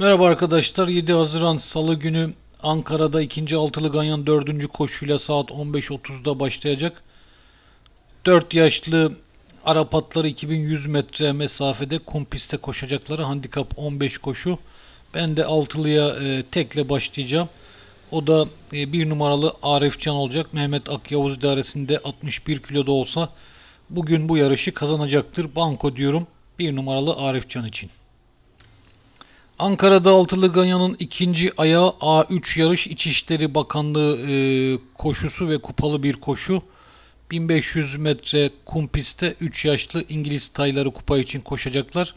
Merhaba arkadaşlar 7 Haziran Salı günü Ankara'da 2. Altılı Ganyan 4. koşuyla saat 15.30'da başlayacak. 4 yaşlı Arap 2100 metre mesafede kum koşacakları handikap 15 koşu. Ben de altılıya e, tekle başlayacağım. O da e, bir numaralı Arif Can olacak. Mehmet Ak Akyavuz idaresinde 61 kilo da olsa bugün bu yarışı kazanacaktır. Banko diyorum bir numaralı Arif Can için. Ankara'da altılı ganyanın ikinci ayağı A3 yarış İçişleri Bakanlığı e, koşusu ve kupalı bir koşu. 1500 metre kum pistte 3 yaşlı İngiliz tayları kupa için koşacaklar.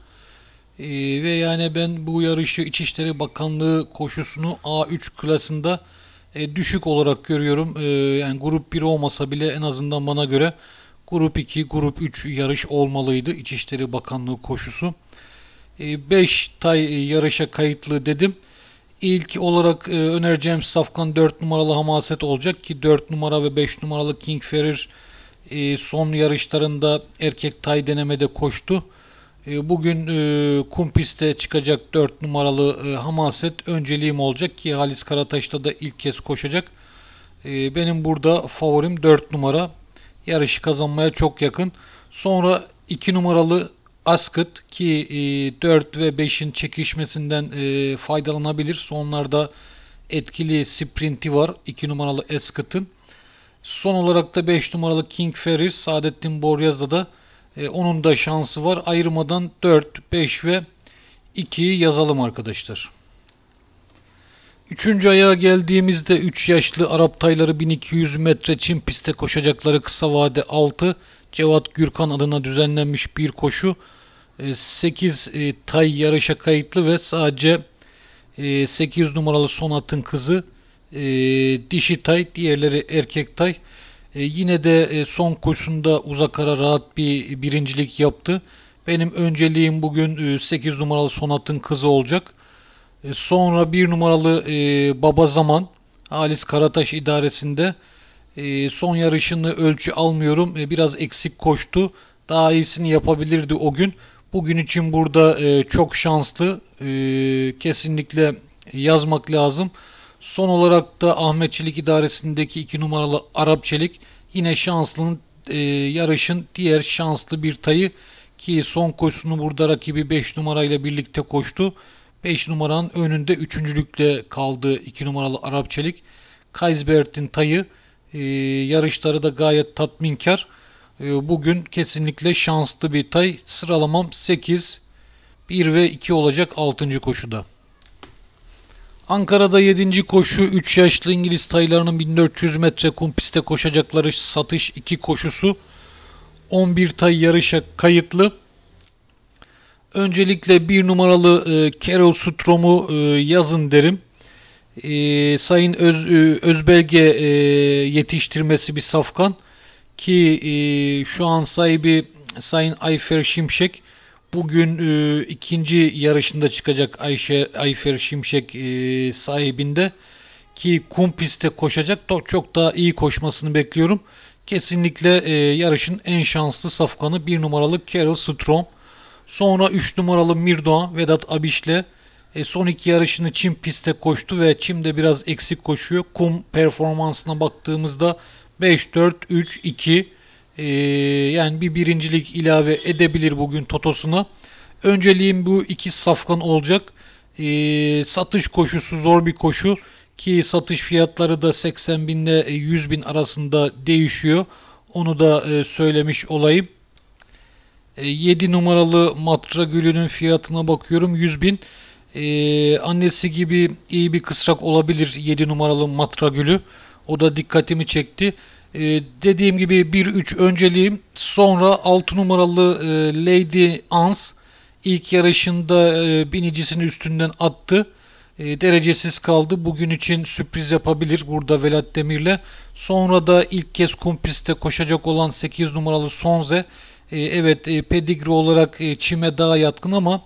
E, ve yani ben bu yarışı İçişleri Bakanlığı koşusunu A3 klasında e, düşük olarak görüyorum. E, yani grup 1 olmasa bile en azından bana göre grup 2, grup 3 yarış olmalıydı İçişleri Bakanlığı koşusu. 5 e, tay e, yarışa kayıtlı dedim. İlk olarak e, önereceğim safkan 4 numaralı Hamaset olacak ki 4 numara ve 5 numaralı King Ferrer son yarışlarında erkek tay denemede koştu. Bugün kum pistte çıkacak 4 numaralı Hamaset önceliğim olacak ki Halis Karataş'ta da ilk kez koşacak. Benim burada favorim 4 numara. Yarışı kazanmaya çok yakın. Sonra 2 numaralı Asgıt ki e, 4 ve 5'in çekişmesinden e, faydalanabilir. Sonlarda etkili sprinti var 2 numaralı Asgıt'ın. Son olarak da 5 numaralı King Ferris Saadettin Boryaz'da da e, onun da şansı var. Ayırmadan 4, 5 ve 2'yi yazalım arkadaşlar. Üçüncü ayağa geldiğimizde 3 yaşlı Arap tayları 1200 metre Çin piste koşacakları kısa vade 6 Cevat Gürkan adına düzenlenmiş bir koşu. 8 e, e, tay yarışa kayıtlı ve sadece 8 e, numaralı son atın kızı dişi tay, diğerleri erkek tay. Yine de son koşunda uzak ara rahat bir birincilik yaptı. Benim önceliğim bugün 8 numaralı Sonat'ın kızı olacak. Sonra 1 numaralı Baba Zaman Halis Karataş idaresinde ee, son yarışını ölçü almıyorum. Ee, biraz eksik koştu. Daha iyisini yapabilirdi o gün. Bugün için burada e, çok şanslı. Ee, kesinlikle yazmak lazım. Son olarak da Ahmet Çelik idaresindeki 2 numaralı Arap Çelik yine şanslının e, yarışın diğer şanslı bir tayı ki son koşusunu burada rakibi 5 numarayla birlikte koştu. 5 numaranın önünde üçüncülükle kaldı 2 numaralı Arap Çelik. Kaysbert'in tayı e, yarışları da gayet tatminkar. E, bugün kesinlikle şanslı bir tay. Sıralamam 8, 1 ve 2 olacak 6. koşuda. Ankara'da 7. koşu 3 yaşlı İngiliz taylarının 1400 metre kum piste koşacakları satış 2 koşusu 11 tay yarışa kayıtlı. Öncelikle bir numaralı e, Carol Strom'u e, yazın derim e, Sayın Öz, e, Özbelge e, yetiştirmesi bir safkan ki e, şu an sahibi Sayın Ayfer Şimşek bugün e, ikinci yarışında çıkacak Ayşe Ayfer Şimşek e, sahibinde ki kum pistte koşacak çok çok daha iyi koşmasını bekliyorum. Kesinlikle e, yarışın en şanslı safkanı 1 numaralı Carol Strom. Sonra 3 numaralı Mirdoğan Vedat Abiş'le e, son iki yarışını Çim pistte koştu ve Çim de biraz eksik koşuyor. Kum performansına baktığımızda 5-4-3-2 e, yani bir birincilik ilave edebilir bugün Totos'una. Önceliğim bu iki safkan olacak. E, satış koşusu zor bir koşu ki satış fiyatları da 80 bin ile 100 bin arasında değişiyor. Onu da e, söylemiş olayım. E, 7 numaralı matra gülünün fiyatına bakıyorum 100 bin. Ee, annesi gibi iyi bir kısrak olabilir 7 numaralı matra gülü O da dikkatimi çekti. Ee, dediğim gibi 1-3 önceliğim. Sonra 6 numaralı e, Lady Ans ilk yarışında e, binicisini üstünden attı. E, derecesiz kaldı. Bugün için sürpriz yapabilir burada Velat Demir'le. Sonra da ilk kez kum pistte koşacak olan 8 numaralı Sonze. E, evet e, pedigri olarak e, çime daha yatkın ama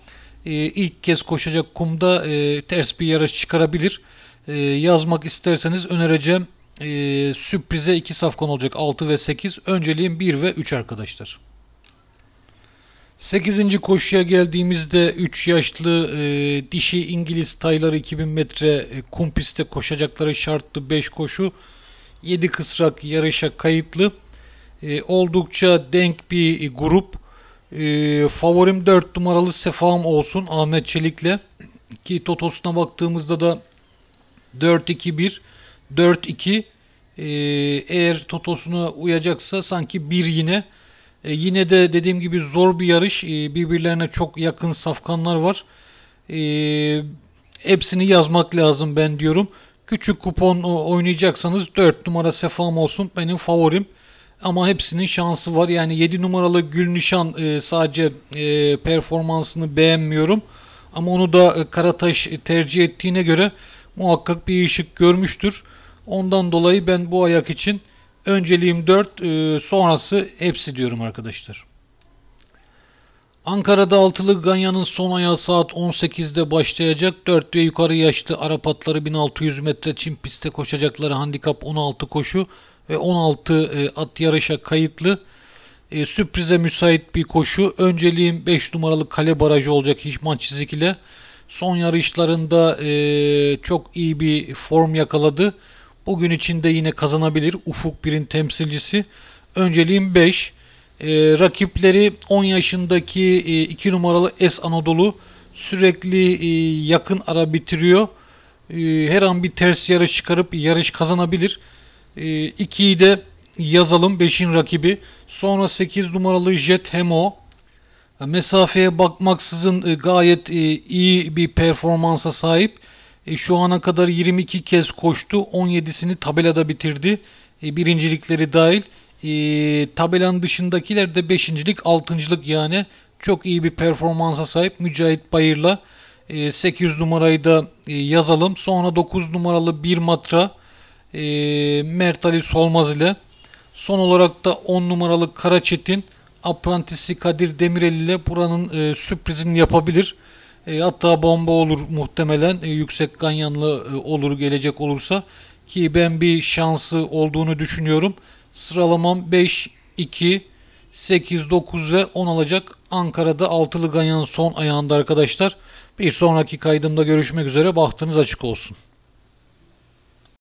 e, ilk kez koşacak kumda e, ters bir yarış çıkarabilir. Ee, yazmak isterseniz önereceğim e, sürprize iki safkan olacak 6 ve 8. Önceliğim 1 ve 3 arkadaşlar. 8. koşuya geldiğimizde 3 yaşlı e, dişi İngiliz tayları 2000 metre e, kum pistte koşacakları şartlı 5 koşu. 7 kısrak yarışa kayıtlı. E, oldukça denk bir grup. Ee, favorim 4 numaralı Sefam olsun Ahmet Çelik'le. Ki Totos'una baktığımızda da 4-2-1, 4-2 ee, eğer Totos'una uyacaksa sanki 1 yine. Ee, yine de dediğim gibi zor bir yarış. Ee, birbirlerine çok yakın safkanlar var. Ee, hepsini yazmak lazım ben diyorum. Küçük kupon oynayacaksanız 4 numara Sefam olsun benim favorim. Ama hepsinin şansı var. Yani 7 numaralı Gülnişan e, sadece e, performansını beğenmiyorum. Ama onu da e, Karataş e, tercih ettiğine göre muhakkak bir ışık görmüştür. Ondan dolayı ben bu ayak için önceliğim 4 e, sonrası hepsi diyorum arkadaşlar. Ankara'da altılı Ganya'nın son ayağı saat 18'de başlayacak. 4 ve yukarı yaşlı Arap atları 1600 metre çim pistte koşacakları handikap 16 koşu ve 16 e, at yarışa kayıtlı. E, sürprize müsait bir koşu. Önceliğim 5 numaralı kale barajı olacak Hişman Çizik ile. Son yarışlarında e, çok iyi bir form yakaladı. Bugün içinde yine kazanabilir. Ufuk Bir'in temsilcisi. Önceliğim 5. E, rakipleri 10 yaşındaki 2 e, numaralı Es Anadolu sürekli e, yakın ara bitiriyor. E, her an bir ters yarış çıkarıp yarış kazanabilir. 2'yi ee, de yazalım 5'in rakibi. Sonra 8 numaralı Jet Hemo. Mesafeye bakmaksızın e, gayet e, iyi bir performansa sahip. E, şu ana kadar 22 kez koştu. 17'sini tabelada bitirdi. Birincilikleri dahil. Tabelanın dışındakiler de 5.lik 6.lık yani. Çok iyi bir performansa sahip Mücahit Bayır'la. 8 numarayı da yazalım. Sonra 9 numaralı bir matra e, Mert Ali Solmaz ile son olarak da 10 numaralı Karaçetin aprantisi Kadir Demirel ile buranın e, sürprizini yapabilir. E, hatta bomba olur muhtemelen e, yüksek ganyanlı e, olur gelecek olursa ki ben bir şansı olduğunu düşünüyorum. Sıralamam 5 2 8 9 ve 10 alacak. Ankara'da altılı ganyan son ayağında arkadaşlar. Bir sonraki kaydımda görüşmek üzere. Bahtınız açık olsun.